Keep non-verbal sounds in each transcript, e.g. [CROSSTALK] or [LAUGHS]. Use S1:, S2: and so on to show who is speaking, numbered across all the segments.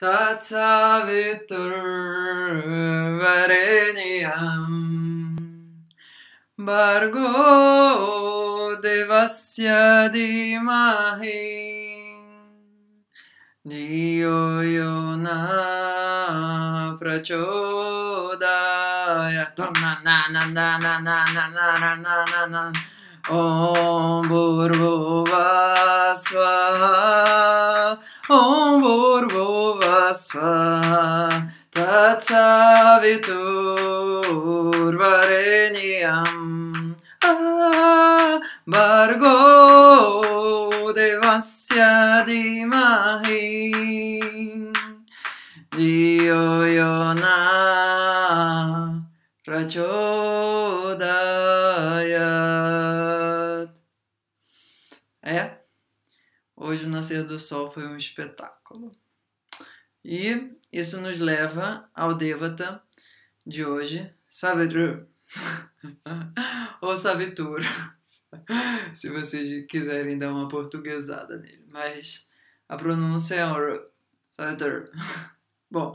S1: Vareniam Bargo devasya dimahi Dio yona prachodaya na na na na na na na na na na Om Burvuvasvaha Om Bhurvuvasva Tatsavitur Varenyam Bargo ah, Devasya Dimahi Diyo Yona Rajo Hoje o nascer do sol foi um espetáculo. E isso nos leva ao Devata de hoje, Savitru, [LAUGHS] ou Savitur, [LAUGHS] se vocês quiserem dar uma portuguesada nele, mas a pronúncia é um Savitru. [LAUGHS] Bom,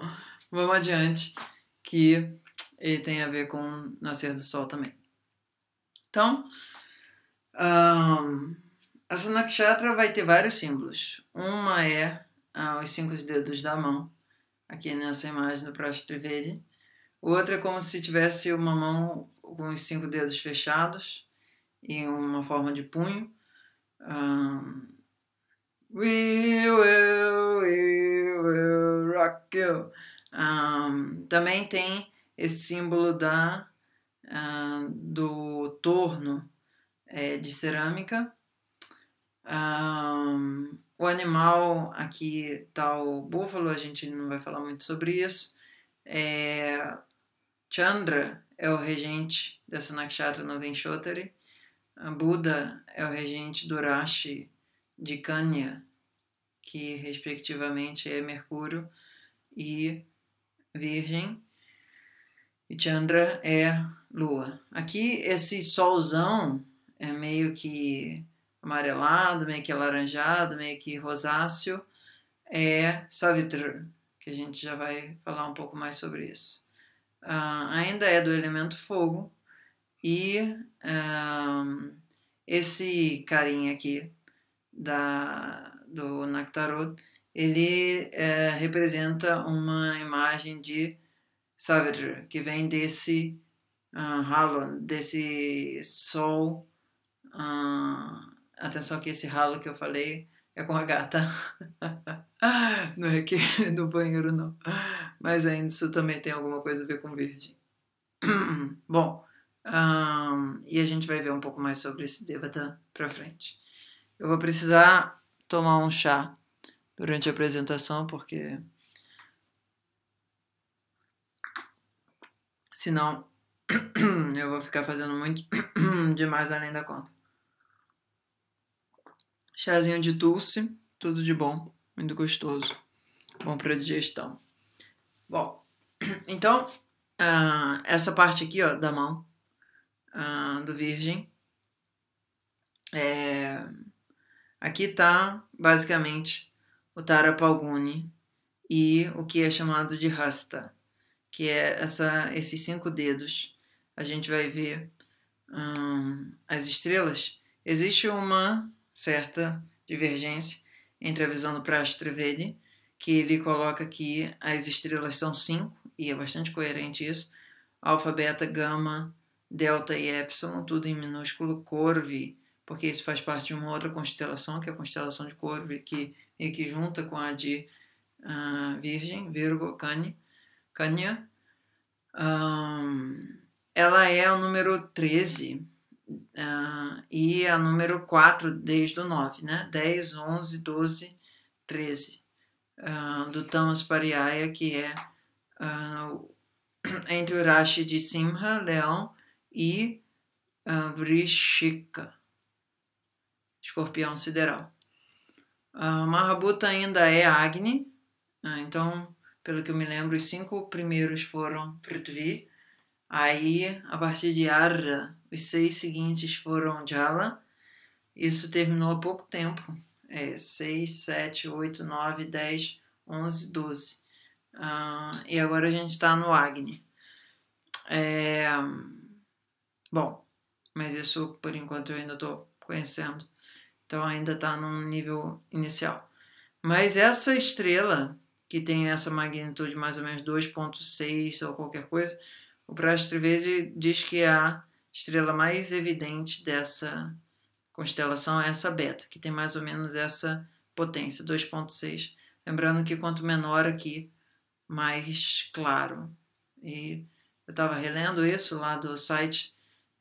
S1: vamos adiante, que ele tem a ver com o nascer do sol também. Então, um, essa nakshatra vai ter vários símbolos. Uma é ah, os cinco dedos da mão, aqui nessa imagem do Prastrivedi. Outra é como se tivesse uma mão com os cinco dedos fechados e uma forma de punho. Um, ah, we will, we will rock you. Um, ah, também tem esse símbolo da, uh, do torno é, de cerâmica um, o animal aqui tá o búfalo, a gente não vai falar muito sobre isso. É, Chandra é o regente dessa Nakshatra no Venshotari. A Buda é o regente do Rashi de Kanya, que respectivamente é Mercúrio e Virgem. E Chandra é Lua. Aqui esse solzão é meio que amarelado, meio que alaranjado, meio que rosáceo, é Savitr, que a gente já vai falar um pouco mais sobre isso. Uh, ainda é do elemento fogo e uh, esse carinha aqui da, do Nactarot, ele uh, representa uma imagem de Savitr, que vem desse uh, ah, Halon, desse sol uh, Atenção que esse ralo que eu falei é com a gata Não é aquele do banheiro, não. Mas ainda é, isso também tem alguma coisa a ver com virgem. [CLEARS THROAT] Bom, um, e a gente vai ver um pouco mais sobre esse Devata pra frente. Eu vou precisar tomar um chá durante a apresentação, porque senão [CLEARS THROAT] eu vou ficar fazendo muito [CLEARS THROAT] demais além da conta. Chazinho de dulce, tudo de bom, muito gostoso, bom para digestão. Bom, [CLEARS THROAT] então, uh, essa parte aqui, ó, da mão uh, do virgem, é, aqui tá, basicamente, o Tarapalguni e o que é chamado de Rasta, que é essa, esses cinco dedos. A gente vai ver um, ah, as estrelas. Existe uma certa divergência entre a visão do Prashtrivedi, que ele coloca que as estrelas são cinco, e é bastante coerente isso, alfa, beta, gama, delta e epsilon, tudo em minúsculo, Corvi porque isso faz parte de uma outra constelação, que é a constelação de Corvi que, e que junta com a de uh, virgem, virgo, cani, cania. Um, ela é o número 13, Uh, e a número 4, desde o 9, né? 10, 11, 12, 13, uh, do Tamas Pariaya, que é uh, entre o Rashi de Simha, Leão, e uh, Vrishika, Escorpião Sideral. Uh, Mahabhuta ainda é Agni, né? então, pelo que eu me lembro, os cinco primeiros foram Prithvi, aí a partir de Arra, os seis seguintes foram Jala. Isso terminou há pouco tempo. É, 6, 7, 8, 9, 10, 11, 12. Ah, e agora a gente está no Agni. É, bom, mas isso por enquanto eu ainda estou conhecendo. Então ainda está num nível inicial. Mas essa estrela, que tem essa magnitude mais ou menos 2,6 ou qualquer coisa, o Prashtravedi diz que há estrela mais evidente dessa constelação é essa Beta, que tem mais ou menos essa potência, 2,6. Lembrando que quanto menor aqui, mais claro. E eu estava relendo isso lá do site.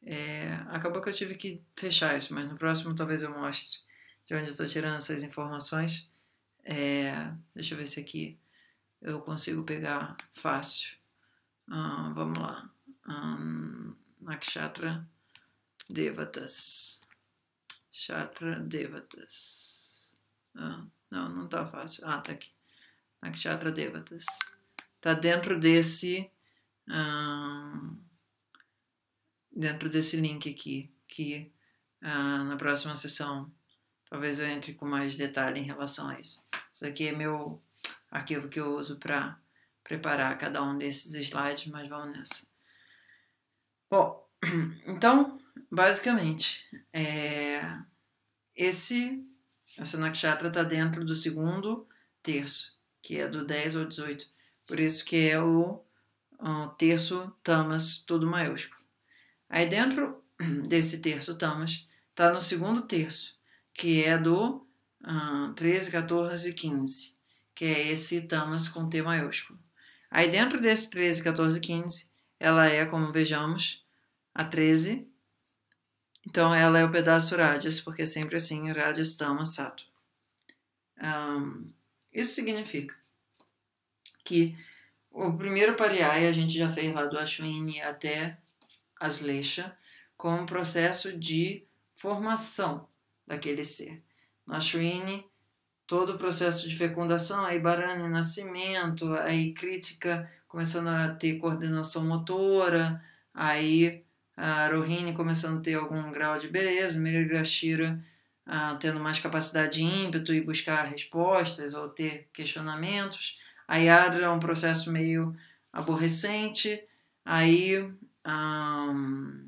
S1: É, acabou que eu tive que fechar isso, mas no próximo talvez eu mostre de onde estou tirando essas informações. É, deixa eu ver se aqui eu consigo pegar fácil. vamos lá nakshatra devatas. Chatra devatas. Ah, não, não está fácil. Ah, tá aqui. Nakshatra devatas. Tá dentro desse. Ah, dentro desse link aqui, que ah, na próxima sessão talvez eu entre com mais detalhe em relação a isso. Isso aqui é meu arquivo que eu uso para preparar cada um desses slides, mas vamos nessa. Bom, [CLEARS THROAT] então, basicamente, é, esse, essa nakshatra está dentro do segundo terço, que é do 10 ao 18. Por isso que é o, o terço tamas todo maiúsculo. Aí dentro [CLEARS THROAT] desse terço tamas está no segundo terço, que é do uh, 13, 14 e 15, que é esse tamas com T maiúsculo. Aí dentro desse 13, 14 e 15 ela é, como vejamos, a 13. Então, ela é o pedaço Rajas, porque é sempre assim, Rajas Tama Sato. Um, isso significa que o primeiro pariai a gente já fez lá do Ashwini até as leixas com um processo de formação daquele ser. No Ashwini, todo o processo de fecundação, aí Barani, nascimento, aí crítica, começando a ter coordenação motora, aí a Rohini começando a ter algum grau de beleza, Mirigashira ah, tendo mais capacidade de ímpeto e buscar respostas ou ter questionamentos. A Yara é um processo meio aborrecente. Aí um,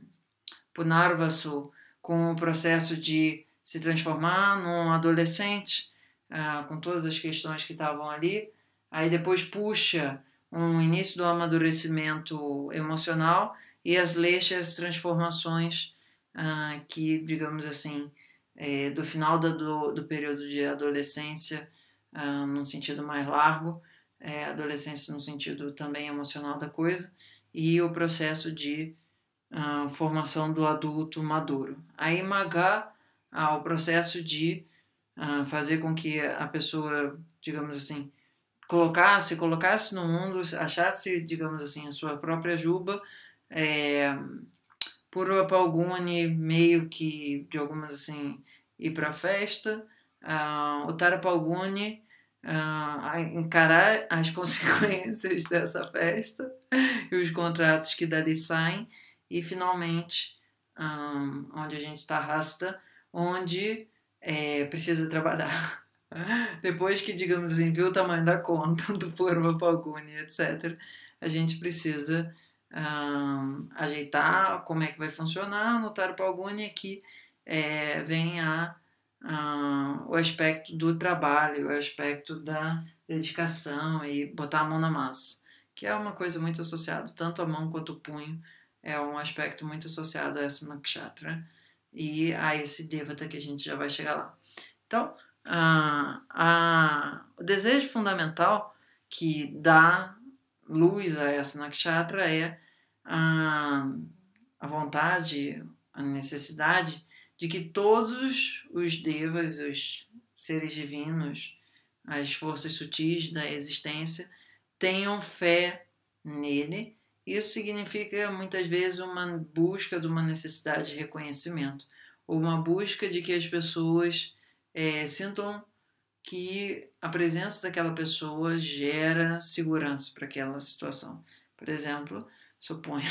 S1: Punarvasu com o processo de se transformar num adolescente, ah, com todas as questões que estavam ali. Aí depois puxa um início do amadurecimento emocional e as leixas transformações ah, que, digamos assim, é, do final da, do, do, período de adolescência, ah, num sentido mais largo, é, adolescência no sentido também emocional da coisa, e o processo de ah, formação do adulto maduro. Aí Magá, ao ah, o processo de fazer com que a pessoa, digamos assim, colocasse, colocasse no mundo, achasse, digamos assim, a sua própria juba, é, por, por algum meio que, de algumas assim, ir para ah, ah, a festa, uh, o Tarapalguni uh, encarar as [LAUGHS] consequências dessa festa e os contratos que dali saem, e finalmente, um, ah, onde a gente está rasta, onde é, precisa trabalhar. Depois que, digamos assim, viu o tamanho da conta [LAUGHS] do Porva Palguni, etc., a gente precisa um, ajeitar como é que vai funcionar. No Taro Palguni aqui é, vem a, a, o aspecto do trabalho, o aspecto da dedicação e botar a mão na massa, que é uma coisa muito associada, tanto a mão quanto o punho, é um aspecto muito associado a essa nakshatra e a esse devata que a gente já vai chegar lá. Então, a, o desejo fundamental que dá luz a essa nakshatra é a, a vontade, a necessidade de que todos os devas, os seres divinos, as forças sutis da existência tenham fé nele. Isso significa muitas vezes uma busca de uma necessidade de reconhecimento, ou uma busca de que as pessoas é, sintam que a presença daquela pessoa gera segurança para aquela situação. Por exemplo, suponha,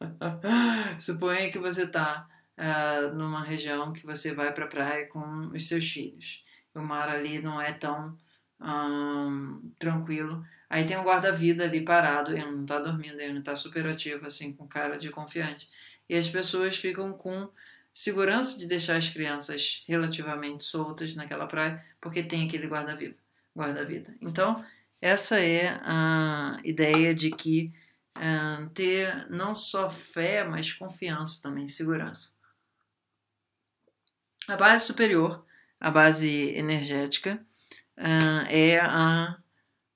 S1: [LAUGHS] suponha que você está uh, ah, numa região que você vai para a praia com os seus filhos. O mar ali não é tão um, tranquilo. Aí tem um guarda-vida ali parado, ele não está dormindo, ele não está superativo, assim, com cara de confiante. E as pessoas ficam com segurança de deixar as crianças relativamente soltas naquela praia, porque tem aquele guarda vida guarda-vida. Então, essa é a ideia de que é, ter não só fé, mas confiança também, segurança. A base superior, a base energética, eh, é a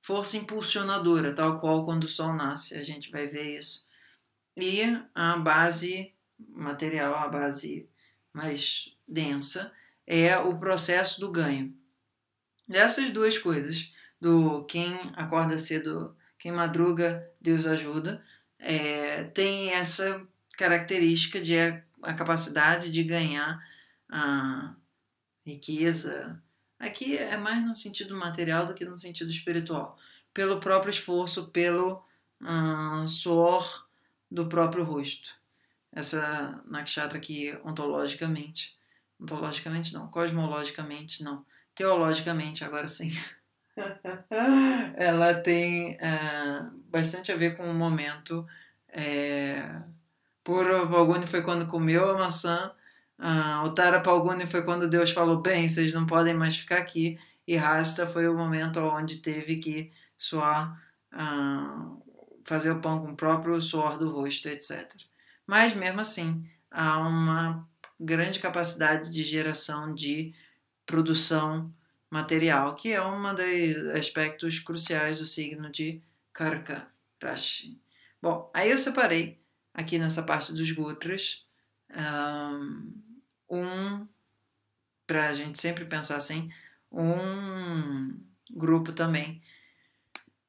S1: força impulsionadora, tal qual quando o Sol nasce, a gente vai ver isso. E a base material a base mais densa, é o processo do ganho. Dessas duas coisas, do quem acorda cedo, quem madruga, Deus ajuda, é, tem essa característica de a, é, a capacidade de ganhar a riqueza. Aqui é mais no sentido material do que no sentido espiritual, pelo próprio esforço, pelo ah, suor do próprio rosto essa nakshatra aqui ontologicamente. Ontologicamente não, cosmologicamente não. Teologicamente, agora sim. [LAUGHS] Ela tem eh, bastante a ver com o momento. É, eh, Puro Palguni foi quando comeu a maçã. Uh, ah, Utara Palguni foi quando Deus falou: bem, vocês não podem mais ficar aqui. E Rasta foi o momento onde teve que suar, uh, fazer o pão com o próprio suor do rosto, etc mas mesmo assim há uma grande capacidade de geração de produção material, que é um dos aspectos cruciais do signo de Karka Rashi. Bom, aí eu separei aqui nessa parte dos Gutras um, para a gente sempre pensar assim, um grupo também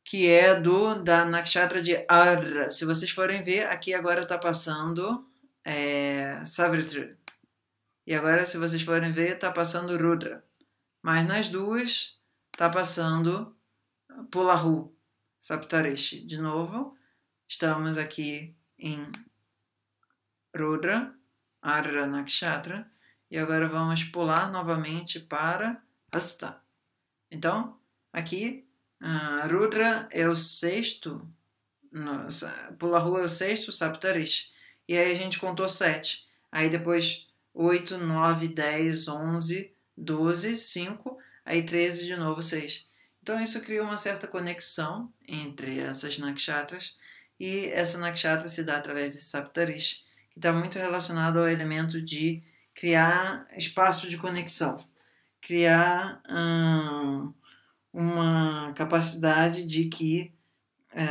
S1: que é do da Nakshatra de Arra. Se vocês forem ver, aqui agora está passando é, Savitri. E agora, se vocês forem ver, está passando Rudra. Mas nas duas está passando Pulahu, Saptareshi. De novo, estamos aqui em Rudra, Arra Nakshatra. E agora vamos pular novamente para Hasta. Então, aqui Uh, Rudra é o sexto, no, Pula Rua é o sexto, Saptarish. E aí a gente contou sete. Aí depois oito, nove, dez, onze, doze, cinco, aí treze de novo, seis. Então isso cria uma certa conexão entre essas nakshatras e essa nakshatra se dá através desse Saptarish, que está muito relacionado ao elemento de criar espaço de conexão, criar. Hum, uma capacidade de que é,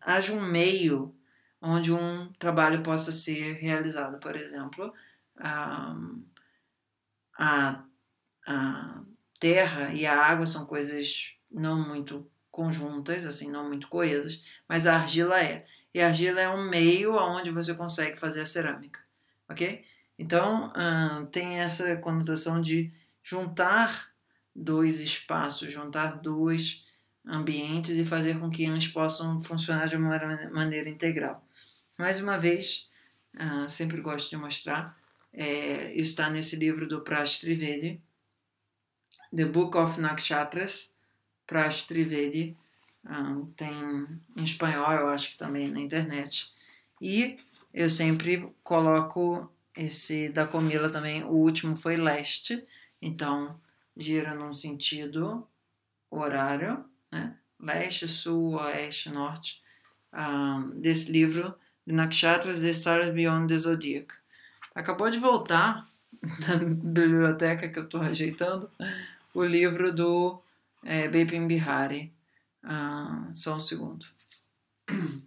S1: haja um meio onde um trabalho possa ser realizado, por exemplo, a, a, a terra e a água são coisas não muito conjuntas, assim, não muito coesas, mas a argila é. E a argila é um meio onde você consegue fazer a cerâmica, ok? Então, tem essa conotação de juntar dois espaços, juntar dois ambientes e fazer com que eles possam funcionar de uma maneira integral. Mais uma vez, uh, sempre gosto de mostrar, é, está nesse livro do Prash Trivedi, The Book of Nakshatras, Prash Trivedi, uh, tem em espanhol, eu acho que também na internet. E eu sempre coloco esse da Comila também, o último foi Leste, então gira num sentido horário, né? leste, sul, oeste, norte, um, desse livro de Nakshatras The Stars Beyond the Zodiac. Acabou de voltar [LAUGHS] da biblioteca que eu estou ajeitando o livro do é, eh, Bipin Bihari. só um segundo. [CLEARS THROAT]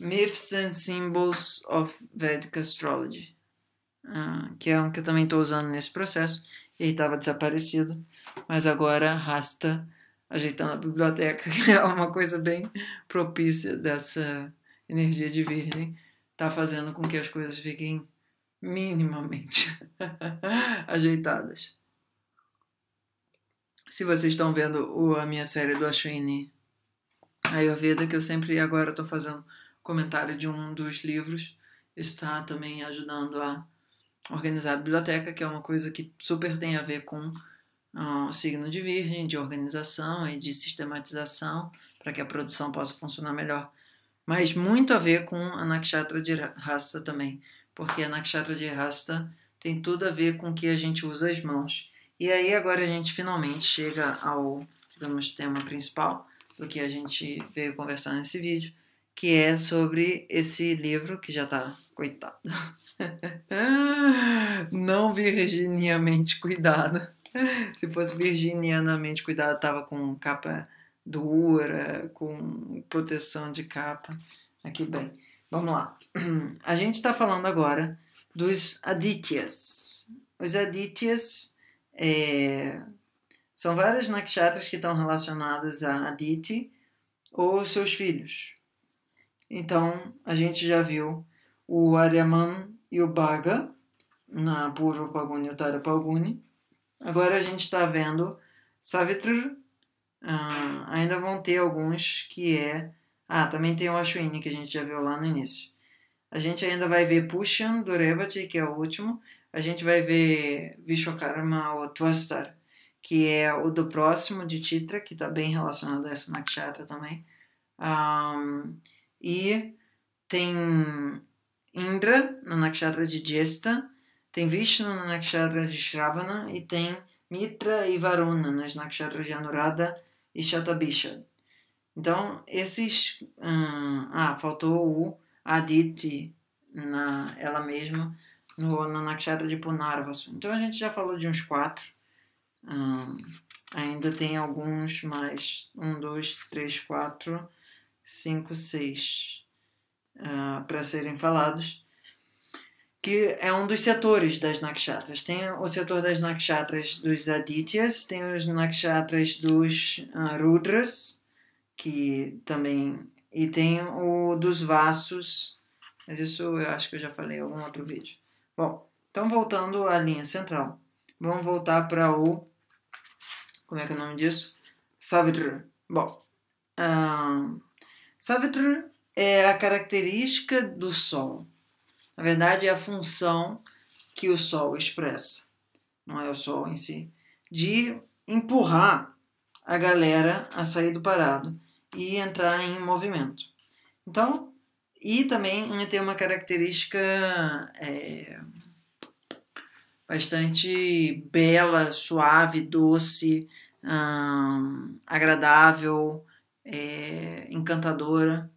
S1: Myths and Symbols of Vedic Astrology. Ah, que é um que eu também estou usando nesse processo. Ele estava desaparecido, mas agora rasta ajeitando a biblioteca, [LAUGHS] que é uma coisa bem propícia dessa energia de virgem, está fazendo com que as coisas fiquem minimamente [LAUGHS] ajeitadas. Se vocês estão vendo a minha série do Ashwini Ayurveda, que eu sempre agora estou fazendo comentário de um dos livros, está também ajudando a organizar a biblioteca, que é uma coisa que super tem a ver com o ah, signo de Virgem, de organização e de sistematização, para que a produção possa funcionar melhor. Mas muito a ver com a Nakshatra de Rasta também, porque a Nakshatra de Rasta tem tudo a ver com que a gente usa as mãos. E aí agora a gente finalmente chega ao, digamos, tema principal do que a gente veio conversar nesse vídeo, que é sobre esse livro que já está coitado. [LAUGHS] Não virginiamente cuidado. Se fosse virginianamente cuidado, tava com capa dura, com proteção de capa. Aqui bem. Vamos lá. A gente está falando agora dos Adityas. Os Adityas é, são várias nakshatras que estão relacionadas a Aditi ou seus filhos. Então, a gente já viu o Aryaman e o Bhaga, na Purva Paguni e o Tara Paguni. Agora a gente está vendo Savitr, ah, ainda vão ter alguns que é... Ah, também tem o Ashwini, que a gente já viu lá no início. A gente ainda vai ver Pushan do Revati, que é o último. A gente vai ver Vishwakarma ou Twastar, que é o do próximo de Titra, que está bem relacionado a essa Nakshatra também. Um, e tem Indra na nakshatra de Jesta, tem Vishnu na nakshatra de Shravana e tem Mitra e Varuna nas nakshatras de Anurada e Shatabisha. Então, esses. Hum, ah, faltou o Aditi na ela mesma no, na nakshatra de Punarvasu. Então, a gente já falou de uns quatro. Hum, ainda tem alguns mais. Um, dois, três, quatro, cinco, seis uh, para serem falados, que é um dos setores das nakshatras. Tem o setor das nakshatras dos adityas, tem os nakshatras dos uh, rudras, que também e tem o dos vassos, mas isso eu acho que eu já falei em algum outro vídeo. Bom, então voltando à linha central, vamos voltar para o como é que é o nome disso? Savitr. Bom, um, ah, Savitr é a característica do Sol. Na verdade, é a função que o Sol expressa, não é o Sol em si, de empurrar a galera a sair do parado e entrar em movimento. Então, e também tem uma característica é, bastante bela, suave, doce, hum, agradável, é, encantadora.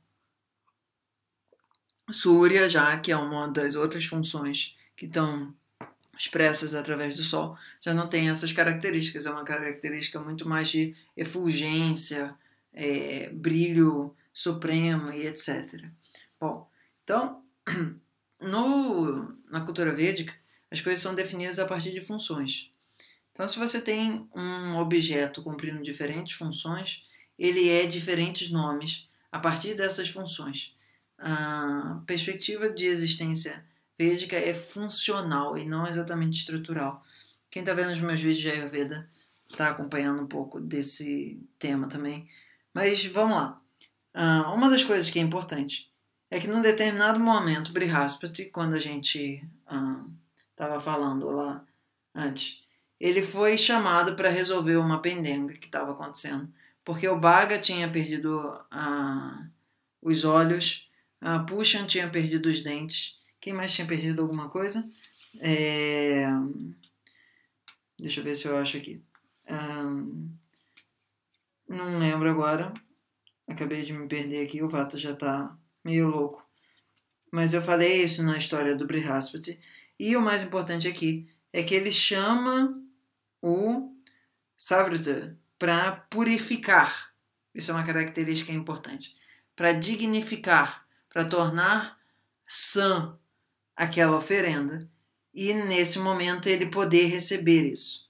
S1: Surya, já que é uma das outras funções que estão expressas através do Sol, já não tem essas características. É uma característica muito mais de efulgência, é, brilho supremo e etc. Bom, então, [CLEARS THROAT] no, na cultura védica, as coisas são definidas a partir de funções. Então, se você tem um objeto cumprindo diferentes funções, ele é diferentes nomes a partir dessas funções a perspectiva de existência védica é funcional e não exatamente estrutural. Quem está vendo os meus vídeos de Ayurveda está acompanhando um pouco desse tema também. Mas vamos lá. Uh, uma das coisas que é importante é que num determinado momento, Brihaspati, quando a gente estava ah, uh, falando lá antes, ele foi chamado para resolver uma pendenga que estava acontecendo, porque o Baga tinha perdido uh, os olhos a ah, Pushan tinha perdido os dentes. Quem mais tinha perdido alguma coisa? É... Deixa eu ver se eu acho aqui. Ah, não lembro agora. Acabei de me perder aqui. O Vato já está meio louco. Mas eu falei isso na história do Brihaspati. E o mais importante aqui é que ele chama o Savrita para purificar. Isso é uma característica importante. Para dignificar, para tornar sã aquela oferenda e nesse momento ele poder receber isso.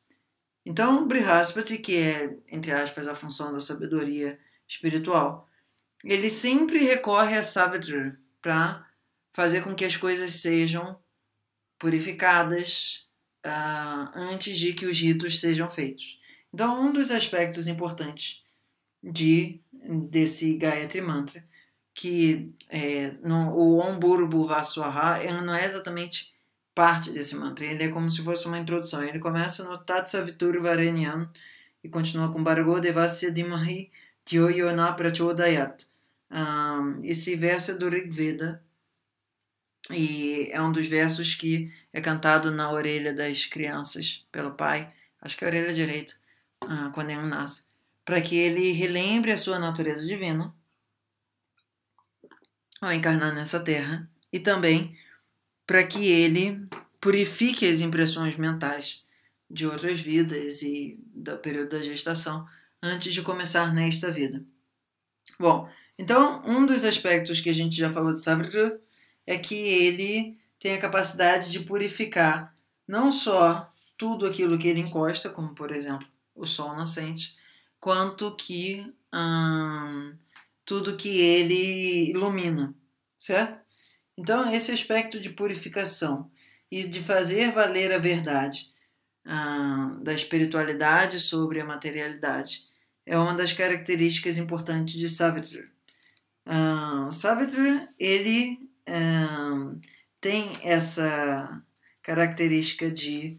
S1: Então, Brihaspati, que é, entre aspas, a função da sabedoria espiritual, ele sempre recorre a Savitri para fazer com que as coisas sejam purificadas uh, antes de que os ritos sejam feitos. Então, um dos aspectos importantes de desse Gayatri Mantra que é, no, o Omburbu Vaswaha não é exatamente parte desse mantra, ele é como se fosse uma introdução. Ele começa no Tatsavitur Varenyan e continua com Bargo Devasya Dimahi Tyoyona Prachodayat. Um, esse verso é do Rig Veda e é um dos versos que é cantado na orelha das crianças pelo pai, acho que é a orelha direita, uh, quando ele nasce, para que ele relembre a sua natureza divina ao encarnar nessa terra e também para que ele purifique as impressões mentais de outras vidas e do período da gestação antes de começar nesta vida. Bom, então um dos aspectos que a gente já falou de Savrita é que ele tem a capacidade de purificar não só tudo aquilo que ele encosta, como por exemplo o sol nascente, quanto que hum, tudo que ele ilumina, certo? Então, esse aspecto de purificação e de fazer valer a verdade ah, da espiritualidade sobre a materialidade é uma das características importantes de Savitri. Ah, Savitri, ele ah, tem essa característica de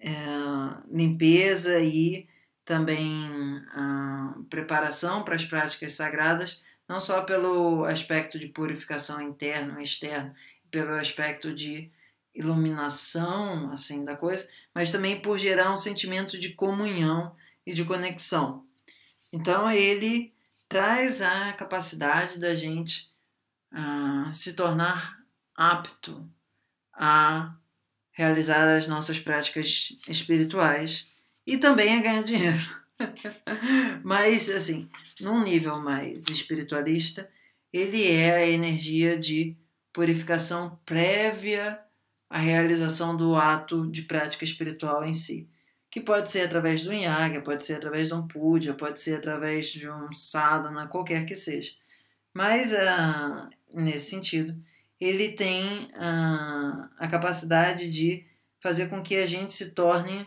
S1: eh, limpeza e também ah, preparação para as práticas sagradas, não só pelo aspecto de purificação interno e externo, pelo aspecto de iluminação assim da coisa, mas também por gerar um sentimento de comunhão e de conexão. Então ele traz a capacidade da gente uh, se tornar apto a realizar as nossas práticas espirituais e também a ganhar dinheiro. [LAUGHS] Mas, assim, num nível mais espiritualista, ele é a energia de purificação prévia à realização do ato de prática espiritual em si. Que pode ser através do yaga, pode ser através de um Puja, pode ser através de um Sadhana, qualquer que seja. Mas, ah, nesse sentido, ele tem ah, a capacidade de fazer com que a gente se torne.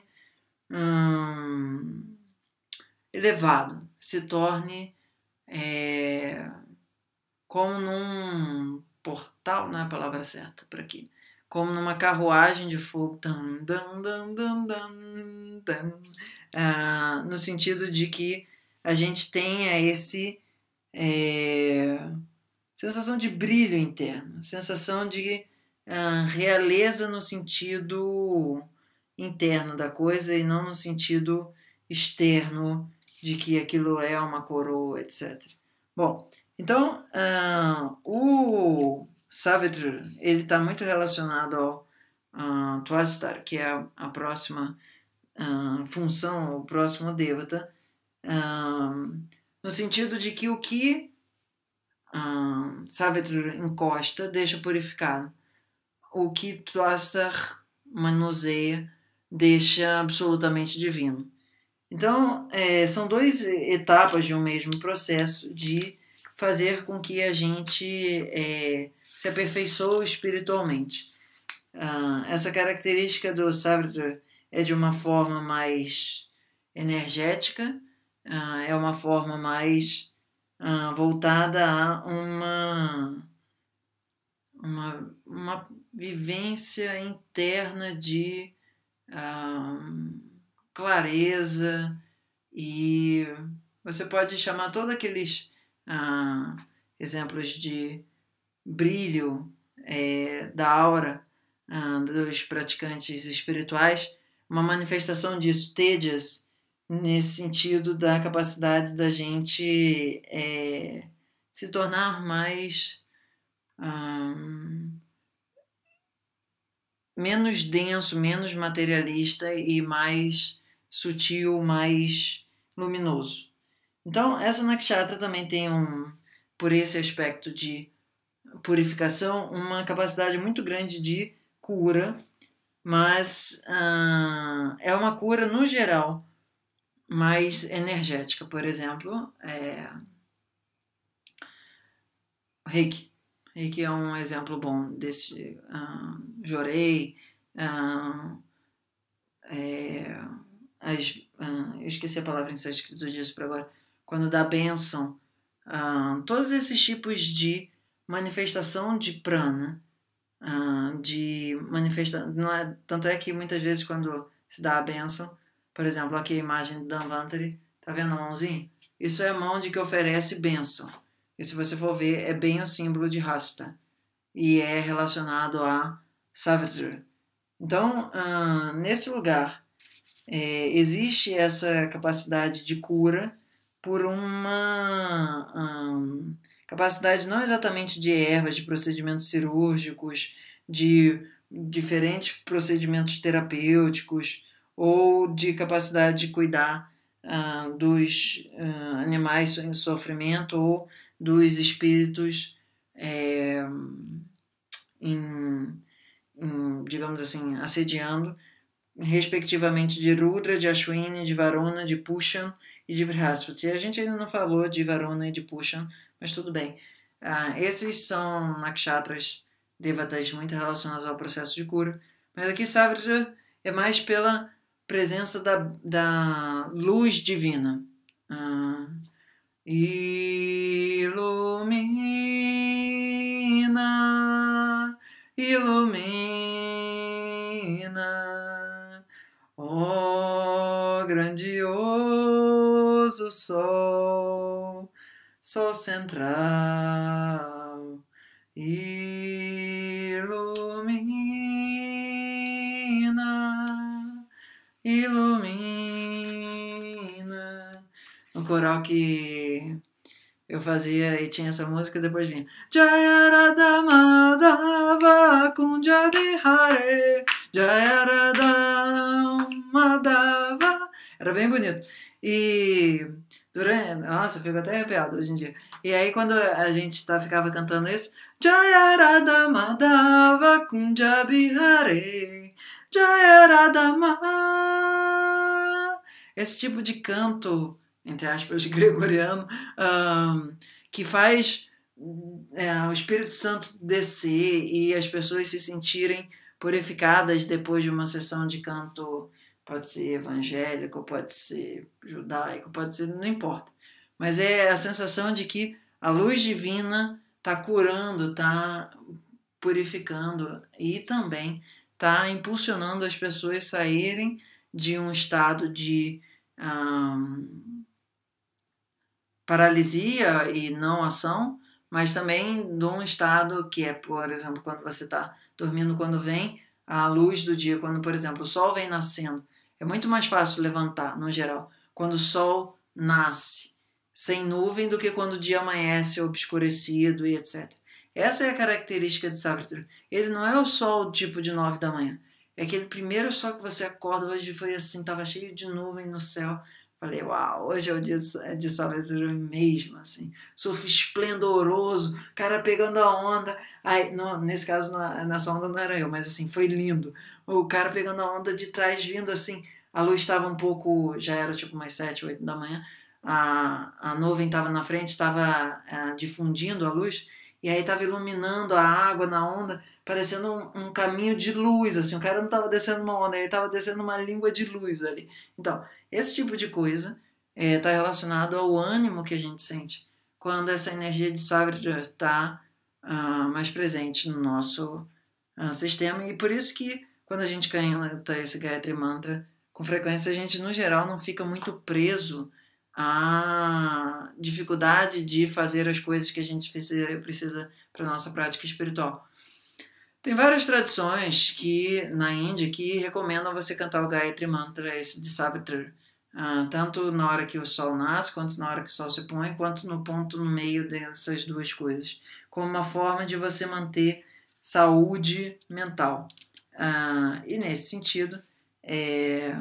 S1: Hum, elevado, se torne é, como num portal, não é a palavra certa por aqui, como numa carruagem de fogo, dan, dan, dan, dan, dan, ah, no sentido de que a gente tenha é, esse é, sensação de brilho interno, sensação de ah, realeza no sentido interno da coisa e não no sentido externo de que aquilo é uma coroa, etc. Bom, então uh, o Savitr ele está muito relacionado ao uh, ah, Twastar, que é a, a próxima uh, função, o próximo devata, uh, no sentido de que o que uh, encosta deixa purificado, o que Twastar manuseia deixa absolutamente divino. Então, é, são duas etapas de um mesmo processo de fazer com que a gente é, se aperfeiçoe espiritualmente. Ah, essa característica do Savitra é de uma forma mais energética, ah, é uma forma mais ah, voltada a uma, uma, uma vivência interna de. Ah, clareza e você pode chamar todos aqueles ah, exemplos de brilho é, da aura ah, dos praticantes espirituais, uma manifestação disso, tejas, nesse sentido da capacidade da gente é, se tornar mais. Hum, menos denso, menos materialista e mais sutil, mais luminoso. Então, essa nakshatra também tem um, por esse aspecto de purificação, uma capacidade muito grande de cura, mas ah, é uma cura no geral mais energética, por exemplo, é... Reiki. Reiki é um exemplo bom desse. Ah, jorei, ah, é, as, ah, eu esqueci a palavra em sânscrito disso para agora, quando dá bênção, ah, todos esses tipos de manifestação de prana, ah, de manifesta, não é, tanto é que muitas vezes quando se dá a bênção, por exemplo, aqui a imagem do Dhanvantari, tá vendo a mãozinha? Isso é a mão de que oferece bênção. E se você for ver, é bem o símbolo de Rasta. E é relacionado a Savitri. Então, nesse lugar, é, existe essa capacidade de cura por uma um, capacidade não exatamente de ervas, de procedimentos cirúrgicos, de diferentes procedimentos terapêuticos ou de capacidade de cuidar uh, dos uh, animais em sofrimento ou dos espíritos é, em, em, digamos assim, assediando respectivamente de Rudra, de Ashwini, de Varuna, de Pushan e de Brihaspati. A gente ainda não falou de Varuna e de Pushan, mas tudo bem. Ah, esses são nakshatras, devatas muito relacionados ao processo de cura, mas aqui Savitra é mais pela presença da, da luz divina. Ah, ilumina, ilumina glorioso sol, sol central, ilumina, ilumina. Um coral que eu fazia e tinha essa música depois vinha com Jayaradama Kunjabihare Jayaradama Era bem bonito. E durante. Nossa, eu fico até arrepiado hoje em dia. E aí, quando a gente tá, ficava cantando isso. Jayaramadava Kunjabihare Jayaradama Esse tipo de canto, entre aspas, [LAUGHS] gregoriano, um, que faz é, o Espírito Santo descer e as pessoas se sentirem purificadas depois de uma sessão de canto pode ser evangélico, pode ser judaico, pode ser, não importa. Mas é a sensação de que a luz divina está curando, está purificando e também está impulsionando as pessoas saírem de um estado de um, paralisia e não ação, mas também de um estado que é, por exemplo, quando você está dormindo, quando vem a luz do dia, quando, por exemplo, o sol vem nascendo é muito mais fácil levantar, no geral, quando o sol nasce sem nuvem do que quando o dia amanhece obscurecido e etc. Essa é a característica de sábado. Ele não é o sol tipo de nove da manhã. É aquele primeiro sol que você acorda. Hoje foi assim, estava cheio de nuvem no céu. Falei, uau, hoje é o dia de Salvador mesmo, assim. Surf esplendoroso, cara pegando a onda. Ai, no, nesse caso, na, nessa onda não era eu, mas assim, foi lindo. O cara pegando a onda de trás, vindo assim. A luz estava um pouco, já era tipo umas sete, oito da manhã. A, a nuvem estava na frente, estava ah, difundindo a luz. E aí tava iluminando a água na onda, parecendo um, um caminho de luz, assim. O cara não tava descendo uma onda, ele tava descendo uma língua de luz ali. Então, esse tipo de coisa está é, tá relacionado ao ânimo que a gente sente quando essa energia de sabre está uh, ah, mais presente no nosso uh, sistema. E por isso que quando a gente canta esse Gayatri Mantra, com frequência a gente, no geral, não fica muito preso a dificuldade de fazer as coisas que a gente precisa para nossa prática espiritual. Tem várias tradições que na Índia que recomendam você cantar o Gayatri Mantra esse de Savitri, uh, tanto na hora que o sol nasce, quanto na hora que o sol se põe, quanto no ponto no meio dessas duas coisas, como uma forma de você manter saúde mental. Uh, e nesse sentido, é,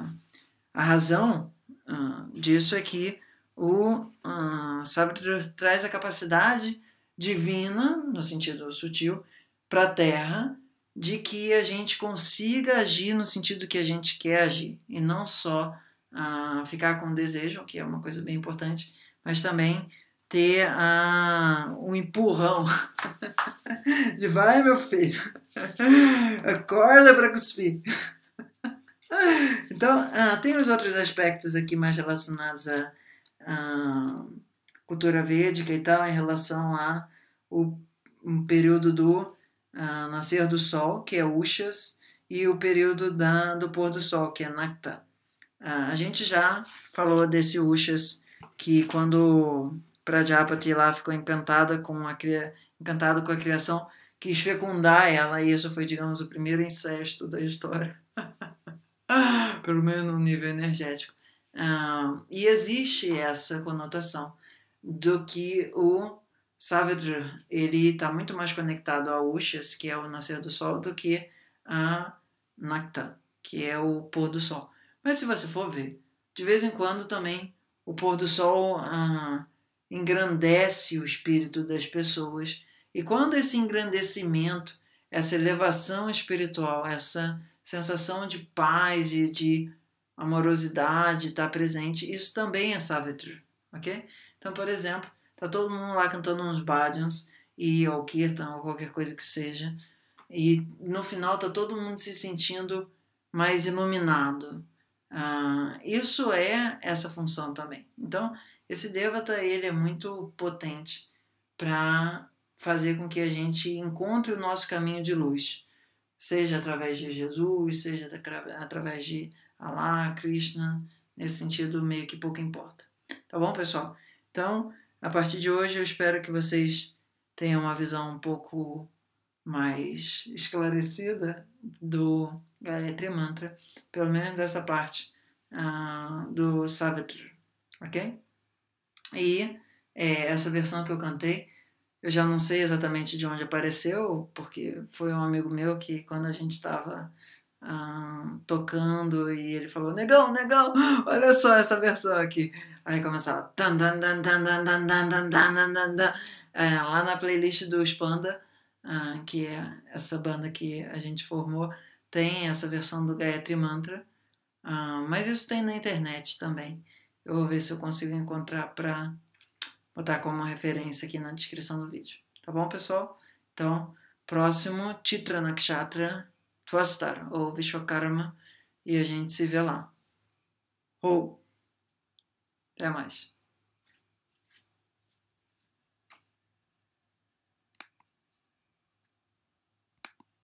S1: a razão uh, disso é que o uh, ah, sábio traz a capacidade divina, no sentido sutil, para a Terra, de que a gente consiga agir no sentido que a gente quer agir, e não só uh, ficar com o desejo, que é uma coisa bem importante, mas também ter uh, um empurrão [LAUGHS] de vai, meu filho, acorda para cuspir. então, uh, tem os outros aspectos aqui mais relacionados a a ah, cultura védica e tal, em relação a o um período do ah, nascer do sol, que é Ushas, e o período da, do pôr do sol, que é Nakta. A, ah, a gente já falou desse Ushas, que quando Pradyapati lá ficou encantada com a, encantado com a criação, quis fecundar ela, e isso foi, digamos, o primeiro incesto da história. [LAUGHS] Pelo menos no nível energético. Uh, e existe essa conotação do que o Savitra, ele está muito mais conectado a Ushas, que é o nascer do sol, do que a Nakta, que é o pôr do sol. Mas se você for ver, de vez em quando também o pôr do sol uh, engrandece o espírito das pessoas. E quando esse engrandecimento, essa elevação espiritual, essa sensação de paz e de amorosidade está presente, isso também é Savitri, ok? Então, por exemplo, tá todo mundo lá cantando uns bhajans e ou kirtan ou qualquer coisa que seja, e no final tá todo mundo se sentindo mais iluminado. Ah, isso é essa função também. Então, esse devata ele é muito potente para fazer com que a gente encontre o nosso caminho de luz, seja através de Jesus, seja através de Alá, Krishna, nesse sentido meio que pouco importa. Tá bom, pessoal? Então, a partir de hoje eu espero que vocês tenham uma visão um pouco mais esclarecida do Gayatri Mantra, pelo menos dessa parte uh, do Savitri, ok? E é, essa versão que eu cantei, eu já não sei exatamente de onde apareceu, porque foi um amigo meu que quando a gente estava tocando e ele falou: Negão, negão, olha só essa versão aqui. Aí começava é, lá na playlist do Spanda, que é essa banda que a gente formou, tem essa versão do Gayatri Mantra, mas isso tem na internet também. Eu vou ver se eu consigo encontrar para botar como referência aqui na descrição do vídeo. Tá bom, pessoal? Então, próximo Titra Nakshatra Twastar ou Vishwakarma e a gente se vê lá. Ou até mais.